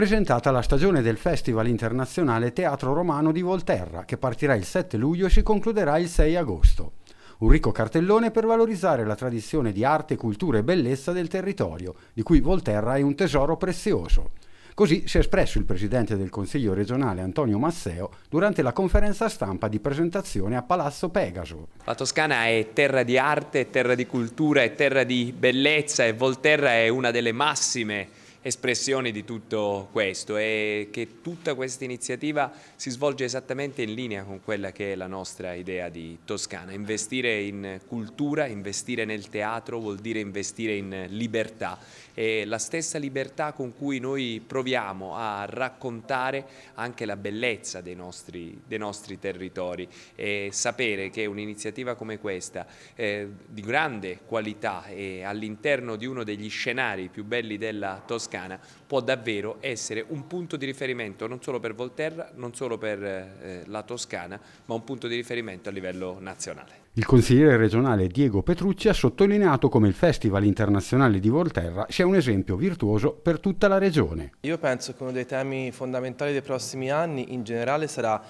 presentata la stagione del Festival Internazionale Teatro Romano di Volterra, che partirà il 7 luglio e si concluderà il 6 agosto. Un ricco cartellone per valorizzare la tradizione di arte, cultura e bellezza del territorio, di cui Volterra è un tesoro prezioso. Così si è espresso il presidente del Consiglio regionale Antonio Masseo durante la conferenza stampa di presentazione a Palazzo Pegaso. La Toscana è terra di arte, terra di cultura, è terra di bellezza e Volterra è una delle massime espressione di tutto questo e che tutta questa iniziativa si svolge esattamente in linea con quella che è la nostra idea di Toscana. Investire in cultura, investire nel teatro vuol dire investire in libertà e la stessa libertà con cui noi proviamo a raccontare anche la bellezza dei nostri, dei nostri territori e sapere che un'iniziativa come questa eh, di grande qualità e all'interno di uno degli scenari più belli della Toscana toscana può davvero essere un punto di riferimento non solo per Volterra, non solo per eh, la Toscana, ma un punto di riferimento a livello nazionale. Il consigliere regionale Diego Petrucci ha sottolineato come il Festival internazionale di Volterra sia un esempio virtuoso per tutta la regione. Io penso che uno dei temi fondamentali dei prossimi anni in generale sarà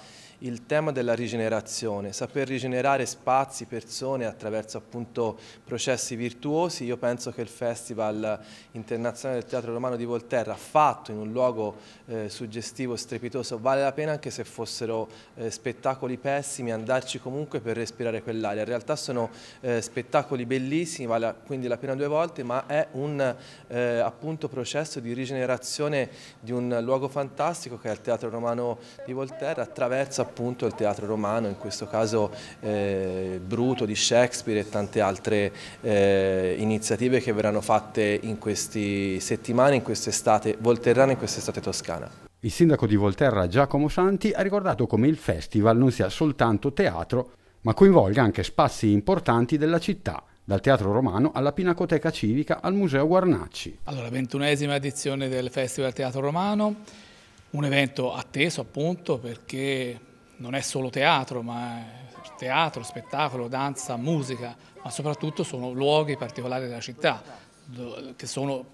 il tema della rigenerazione, saper rigenerare spazi, persone attraverso appunto processi virtuosi. Io penso che il Festival Internazionale del Teatro Romano di Volterra, fatto in un luogo eh, suggestivo, strepitoso, vale la pena anche se fossero eh, spettacoli pessimi, andarci comunque per respirare quell'aria. In realtà sono eh, spettacoli bellissimi, vale quindi la pena due volte, ma è un eh, appunto processo di rigenerazione di un luogo fantastico che è il Teatro Romano di Volterra attraverso appunto appunto il teatro romano, in questo caso eh, Bruto di Shakespeare e tante altre eh, iniziative che verranno fatte in queste settimane, in quest'estate volterrana, in quest'estate toscana. Il sindaco di Volterra Giacomo Santi ha ricordato come il festival non sia soltanto teatro, ma coinvolga anche spazi importanti della città, dal Teatro Romano alla Pinacoteca Civica al Museo Guarnacci. Allora, ventunesima edizione del Festival Teatro Romano, un evento atteso appunto perché non è solo teatro, ma è teatro, spettacolo, danza, musica, ma soprattutto sono luoghi particolari della città, che sono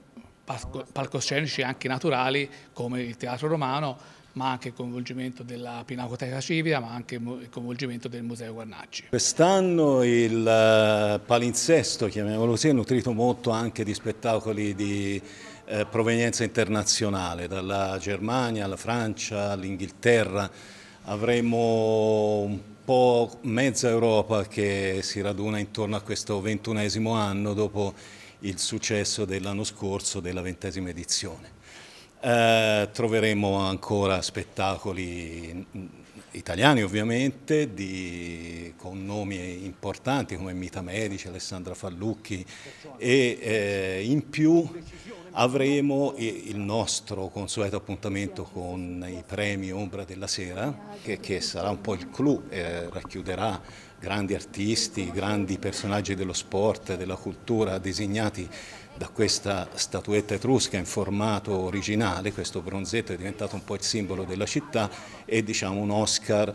palcoscenici anche naturali come il teatro romano, ma anche il coinvolgimento della Pinacoteca Civica, ma anche il coinvolgimento del Museo Guarnacci. Quest'anno il eh, palinsesto, chiamiamolo così, è nutrito molto anche di spettacoli di eh, provenienza internazionale, dalla Germania alla Francia all'Inghilterra, avremo un po' mezza Europa che si raduna intorno a questo ventunesimo anno dopo il successo dell'anno scorso della ventesima edizione. Eh, troveremo ancora spettacoli italiani ovviamente, di, con nomi importanti come Mita Medici, Alessandra Fallucchi e eh, in più avremo il nostro consueto appuntamento con i premi Ombra della Sera che, che sarà un po' il clou, eh, racchiuderà grandi artisti, grandi personaggi dello sport, della cultura designati da questa statuetta etrusca in formato originale, questo bronzetto è diventato un po' il simbolo della città e diciamo un Oscar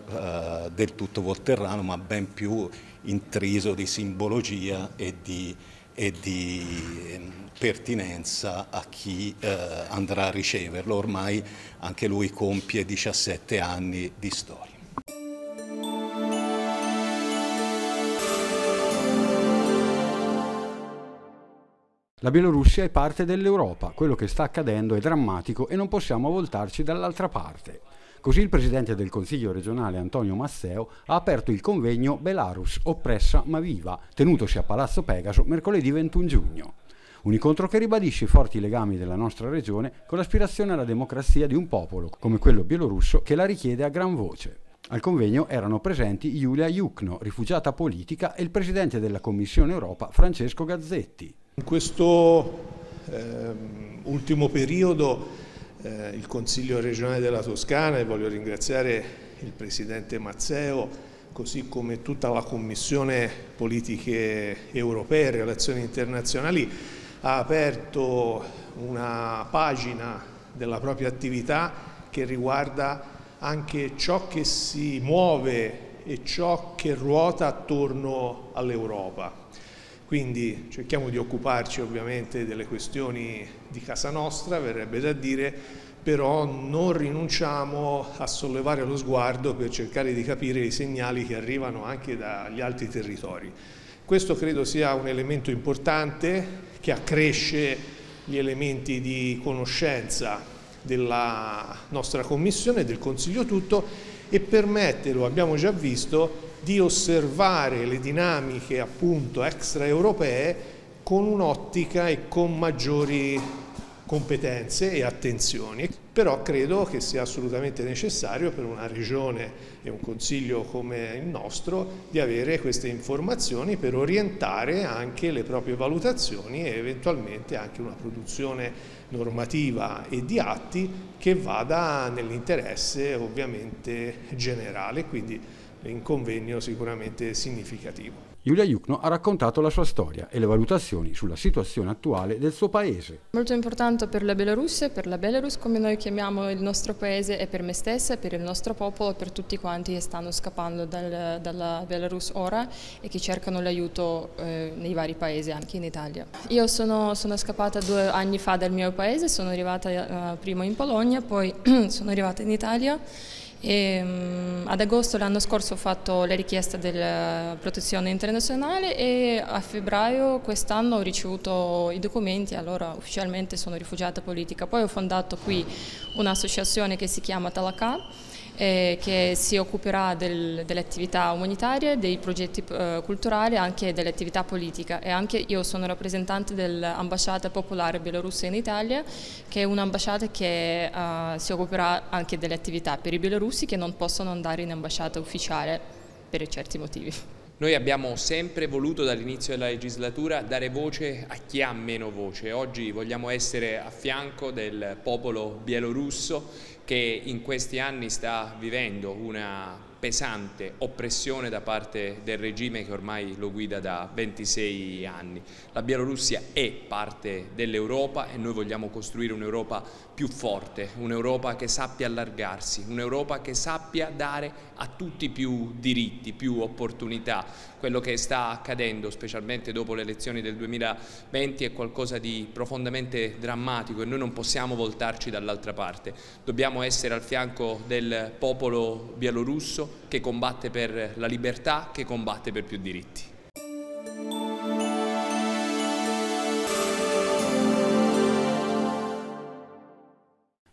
eh, del tutto volterrano ma ben più intriso di simbologia e di, e di ehm, pertinenza a chi eh, andrà a riceverlo. Ormai anche lui compie 17 anni di storia. La Bielorussia è parte dell'Europa, quello che sta accadendo è drammatico e non possiamo voltarci dall'altra parte. Così il presidente del Consiglio regionale Antonio Masseo ha aperto il convegno Belarus, oppressa ma viva, tenutosi a Palazzo Pegaso mercoledì 21 giugno. Un incontro che ribadisce i forti legami della nostra regione con l'aspirazione alla democrazia di un popolo, come quello bielorusso, che la richiede a gran voce. Al convegno erano presenti Giulia Iucno, rifugiata politica, e il presidente della Commissione Europa Francesco Gazzetti. In questo eh, ultimo periodo eh, il Consiglio regionale della Toscana, e voglio ringraziare il Presidente Mazzeo, così come tutta la Commissione Politiche Europee e Relazioni Internazionali, ha aperto una pagina della propria attività che riguarda anche ciò che si muove e ciò che ruota attorno all'Europa. Quindi cerchiamo di occuparci ovviamente delle questioni di casa nostra, verrebbe da dire, però non rinunciamo a sollevare lo sguardo per cercare di capire i segnali che arrivano anche dagli altri territori. Questo credo sia un elemento importante che accresce gli elementi di conoscenza della nostra Commissione, del Consiglio tutto e permette, lo abbiamo già visto, di osservare le dinamiche appunto extraeuropee con un'ottica e con maggiori competenze e attenzioni, però credo che sia assolutamente necessario per una regione e un consiglio come il nostro di avere queste informazioni per orientare anche le proprie valutazioni e eventualmente anche una produzione normativa e di atti che vada nell'interesse ovviamente generale. Quindi in convegno sicuramente significativo. Giulia Iucno ha raccontato la sua storia e le valutazioni sulla situazione attuale del suo paese. Molto importante per la Bielorussia, per la Belarus come noi chiamiamo il nostro paese e per me stessa, per il nostro popolo, per tutti quanti che stanno scappando dal, dalla Belarus ora e che cercano l'aiuto eh, nei vari paesi, anche in Italia. Io sono, sono, scappata due anni fa dal mio paese, sono arrivata eh, prima in Polonia, poi sono arrivata in Italia e, ehm, ad agosto l'anno scorso ho fatto la richiesta della protezione internazionale e a febbraio quest'anno ho ricevuto i documenti, allora ufficialmente sono rifugiata politica. Poi ho fondato qui un'associazione che si chiama Talaka eh, che si occuperà del, delle attività umanitarie, dei progetti eh, culturali e anche delle attività politiche. E anche io sono rappresentante dell'ambasciata popolare bielorussa in Italia, che è un'ambasciata che eh, si occuperà anche delle attività per i bielorussi che non possono andare in ambasciata ufficiale per certi motivi. Noi abbiamo sempre voluto dall'inizio della legislatura dare voce a chi ha meno voce. Oggi vogliamo essere a fianco del popolo bielorusso che in questi anni sta vivendo una pesante oppressione da parte del regime che ormai lo guida da 26 anni. La Bielorussia è parte dell'Europa e noi vogliamo costruire un'Europa più forte, un'Europa che sappia allargarsi, un'Europa che sappia dare a tutti più diritti, più opportunità. Quello che sta accadendo, specialmente dopo le elezioni del 2020, è qualcosa di profondamente drammatico e noi non possiamo voltarci dall'altra parte. Dobbiamo essere al fianco del popolo bielorusso che combatte per la libertà, che combatte per più diritti.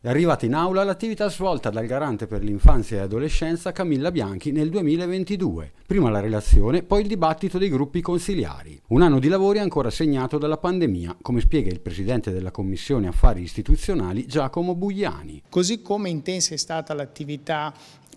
È arrivata in aula l'attività svolta dal garante per l'infanzia e l'adolescenza Camilla Bianchi nel 2022. Prima la relazione, poi il dibattito dei gruppi consiliari. Un anno di lavori ancora segnato dalla pandemia, come spiega il presidente della Commissione Affari Istituzionali Giacomo Bugliani. Così come intensa è stata l'attività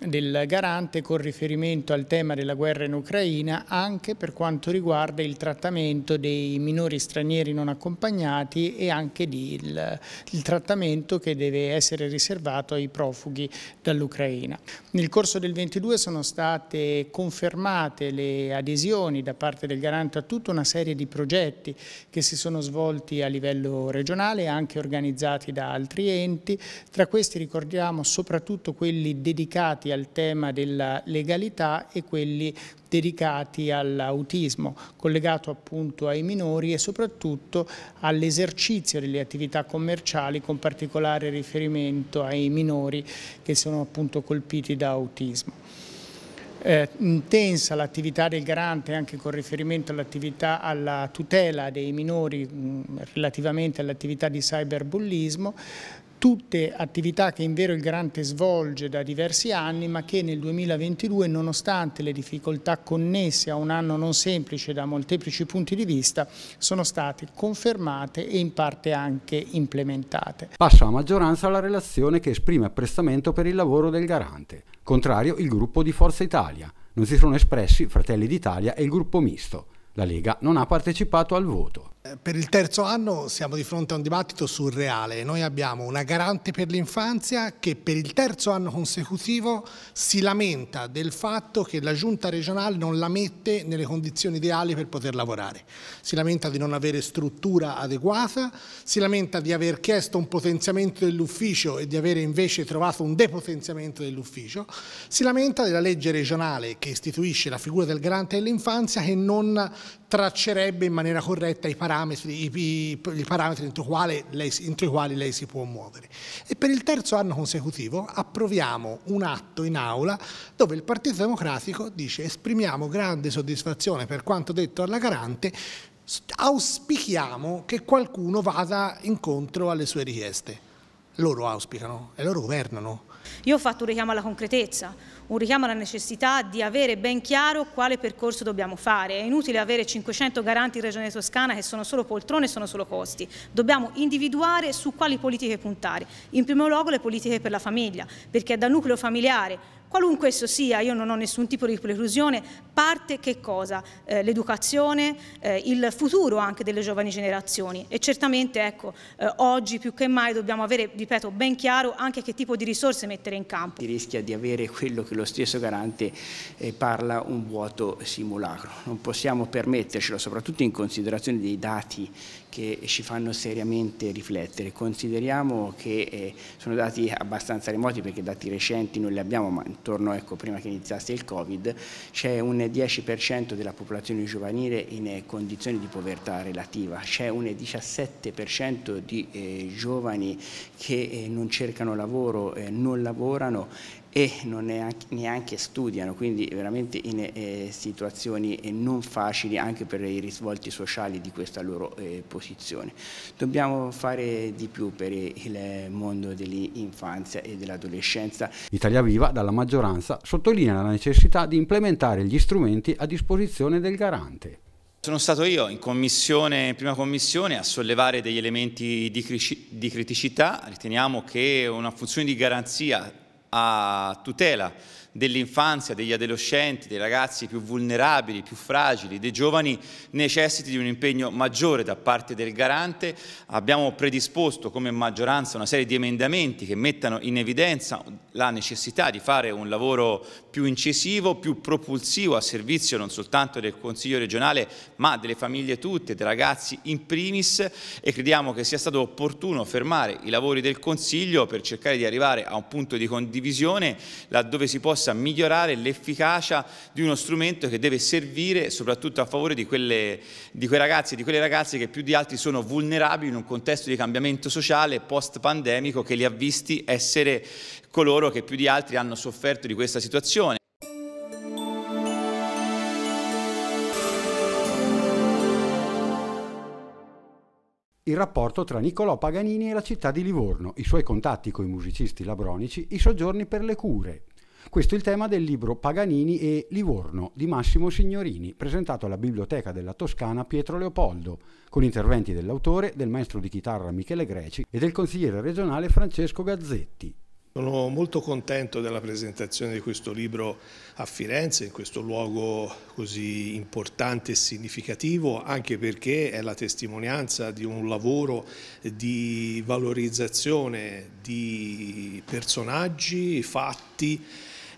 del garante con riferimento al tema della guerra in Ucraina anche per quanto riguarda il trattamento dei minori stranieri non accompagnati e anche di il, il trattamento che deve essere riservato ai profughi dall'Ucraina. Nel corso del 22 sono state confermate le adesioni da parte del garante a tutta una serie di progetti che si sono svolti a livello regionale e anche organizzati da altri enti. Tra questi ricordiamo soprattutto quelli dedicati al tema della legalità e quelli dedicati all'autismo, collegato appunto ai minori e soprattutto all'esercizio delle attività commerciali con particolare riferimento ai minori che sono appunto colpiti da autismo. Eh, intensa l'attività del garante anche con riferimento all'attività alla tutela dei minori mh, mm, relativamente all'attività di cyberbullismo tutte attività che in vero il Garante svolge da diversi anni ma che nel 2022 nonostante le difficoltà connesse a un anno non semplice da molteplici punti di vista sono state confermate e in parte anche implementate. Passa a maggioranza la relazione che esprime apprezzamento per il lavoro del Garante, contrario il gruppo di Forza Italia, non si sono espressi Fratelli d'Italia e il gruppo misto. La Lega non ha partecipato al voto. Eh, per il terzo anno siamo di fronte a un dibattito surreale. Noi abbiamo una garante per l'infanzia che per il terzo anno consecutivo si lamenta del fatto che la giunta regionale non la mette nelle condizioni ideali per poter lavorare. Si lamenta di non avere struttura adeguata, si lamenta di aver chiesto un potenziamento dell'ufficio e di avere invece trovato un depotenziamento dell'ufficio, si lamenta della legge regionale che istituisce la figura del garante dell'infanzia che non traccerebbe in maniera corretta i parametri parametri, i, i parametri entro, lei, entro i quali lei si può muovere. E per il terzo anno consecutivo approviamo un atto in aula dove il Partito Democratico dice esprimiamo grande soddisfazione per quanto detto alla Garante, auspichiamo che qualcuno vada incontro alle sue richieste. Loro auspicano e loro governano io ho fatto un richiamo alla concretezza, un richiamo alla necessità di avere ben chiaro quale percorso dobbiamo fare. È inutile avere 500 garanti in Regione Toscana che sono solo poltrone e sono solo costi. Dobbiamo individuare su quali politiche puntare. In primo luogo le politiche per la famiglia, perché è dal nucleo familiare Qualunque esso sia, io non ho nessun tipo di preclusione, parte che cosa? Eh, l'educazione, eh, il futuro anche delle giovani generazioni e certamente ecco, eh, oggi più che mai dobbiamo avere, ripeto, ben chiaro anche che tipo di risorse mettere in campo. Si rischia di avere quello che lo stesso garante eh, parla un vuoto simulacro, non possiamo permettercelo soprattutto in considerazione dei dati che ci fanno seriamente riflettere. Consideriamo che eh, sono dati abbastanza remoti perché dati recenti non li abbiamo, ma intorno, ecco, prima che iniziasse il Covid, c'è un 10% della popolazione giovanile in eh, condizioni di povertà relativa, c'è un 17% di eh, giovani che eh, non cercano lavoro, eh, non lavorano e non neanche, neanche studiano, quindi veramente in eh, situazioni eh, non facili anche per i risvolti sociali di questa loro eh, posizione. Dobbiamo fare di più per il mondo dell'infanzia e dell'adolescenza. Italia Viva dalla maggioranza sottolinea la necessità di implementare gli strumenti a disposizione del garante. Sono stato io in, commissione, in prima commissione a sollevare degli elementi di criticità, riteniamo che una funzione di garanzia a tutela dell'infanzia, degli adolescenti, dei ragazzi più vulnerabili, più fragili, dei giovani, necessiti di un impegno maggiore da parte del garante. Abbiamo predisposto come maggioranza una serie di emendamenti che mettano in evidenza la necessità di fare un lavoro più incisivo, più propulsivo a servizio non soltanto del Consiglio regionale ma delle famiglie tutte, dei ragazzi in primis e crediamo che sia stato opportuno fermare i lavori del Consiglio per cercare di arrivare a un punto di condivisione laddove si possa possa migliorare l'efficacia di uno strumento che deve servire soprattutto a favore di, quelle, di quei ragazzi e di quelle ragazze che più di altri sono vulnerabili in un contesto di cambiamento sociale post-pandemico che li ha visti essere coloro che più di altri hanno sofferto di questa situazione. il rapporto tra Niccolò Paganini e la città di Livorno, i suoi contatti con i musicisti labronici, i soggiorni per le cure, questo è il tema del libro Paganini e Livorno di Massimo Signorini, presentato alla Biblioteca della Toscana Pietro Leopoldo, con interventi dell'autore, del maestro di chitarra Michele Greci e del consigliere regionale Francesco Gazzetti. Sono molto contento della presentazione di questo libro a Firenze, in questo luogo così importante e significativo, anche perché è la testimonianza di un lavoro di valorizzazione di personaggi, fatti,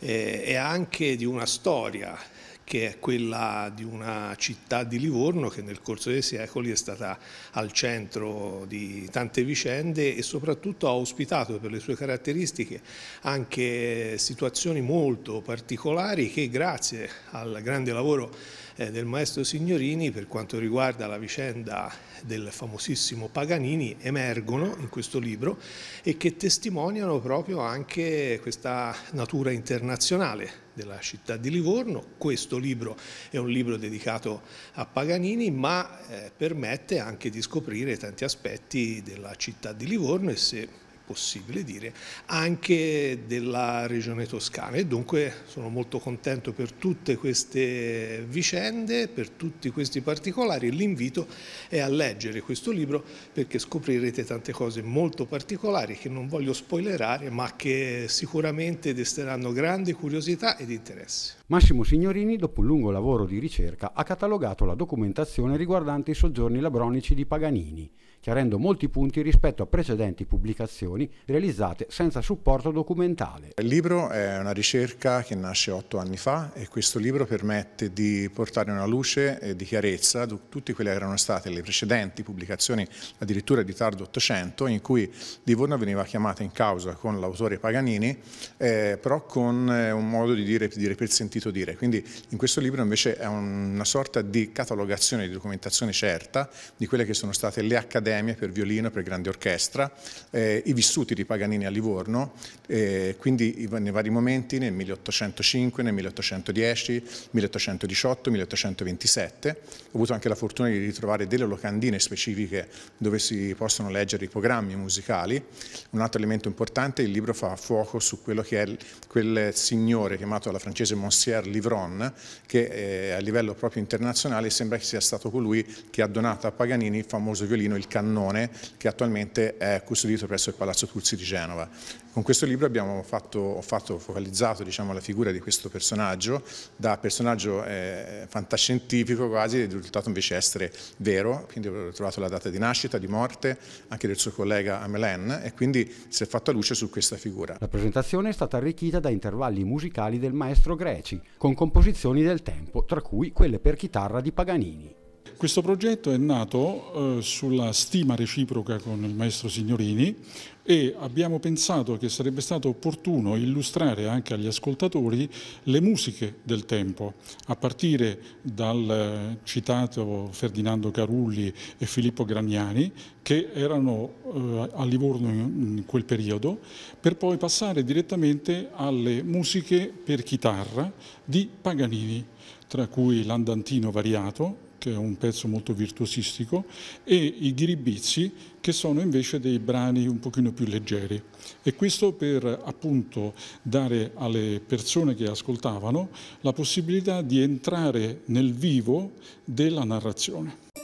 eh, e anche di una storia che è quella di una città di Livorno che nel corso dei secoli è stata al centro di tante vicende e soprattutto ha ospitato per le sue caratteristiche anche situazioni molto particolari che grazie al grande lavoro eh, del maestro Signorini per quanto riguarda la vicenda del famosissimo Paganini emergono in questo libro e che testimoniano proprio anche questa natura internazionale della città di Livorno. Questo libro è un libro dedicato a Paganini, ma eh, permette anche di scoprire tanti aspetti della città di Livorno e se possibile dire, anche della regione toscana e dunque sono molto contento per tutte queste vicende, per tutti questi particolari l'invito è a leggere questo libro perché scoprirete tante cose molto particolari che non voglio spoilerare ma che sicuramente desteranno grande curiosità ed interesse. Massimo Signorini, dopo un lungo lavoro di ricerca, ha catalogato la documentazione riguardante i soggiorni labronici di Paganini chiarendo molti punti rispetto a precedenti pubblicazioni realizzate senza supporto documentale. Il libro è una ricerca che nasce otto anni fa e questo libro permette di portare una luce e di chiarezza su tutte quelle che erano state le precedenti pubblicazioni addirittura di tardo 800 in cui Livorno veniva chiamata in causa con l'autore Paganini eh, però con eh, un modo di dire, di dire per sentito dire. Quindi in questo libro invece è una sorta di catalogazione di documentazione certa di quelle che sono state le accademie Artemia per violino e per grande orchestra, eh, i vissuti di Paganini a Livorno, eh, quindi nei vari momenti, nel 1805, nel 1810, 1818, 1827. Ho avuto anche la fortuna di ritrovare delle locandine specifiche dove si possono leggere i programmi musicali. Un altro elemento importante, il libro fa fuoco su quello che è quel signore chiamato alla francese Monsieur Livron, che eh, a livello proprio internazionale sembra che sia stato colui che ha donato a Paganini il famoso violino, il canale Pannone che attualmente è custodito presso il Palazzo Turzi di Genova. Con questo libro abbiamo fatto, ho fatto, focalizzato diciamo, la figura di questo personaggio da personaggio eh, fantascientifico quasi, è risultato invece essere vero, quindi ho trovato la data di nascita, di morte, anche del suo collega Amelen e quindi si è fatta luce su questa figura. La presentazione è stata arricchita da intervalli musicali del maestro Greci, con composizioni del tempo, tra cui quelle per chitarra di Paganini. Questo progetto è nato eh, sulla stima reciproca con il maestro Signorini e abbiamo pensato che sarebbe stato opportuno illustrare anche agli ascoltatori le musiche del tempo, a partire dal eh, citato Ferdinando Carulli e Filippo Gragnani, che erano eh, a Livorno in, in quel periodo, per poi passare direttamente alle musiche per chitarra di Paganini, tra cui l'Andantino Variato, che è un pezzo molto virtuosistico, e i ghiribizzi, che sono invece dei brani un pochino più leggeri. E questo per appunto dare alle persone che ascoltavano la possibilità di entrare nel vivo della narrazione.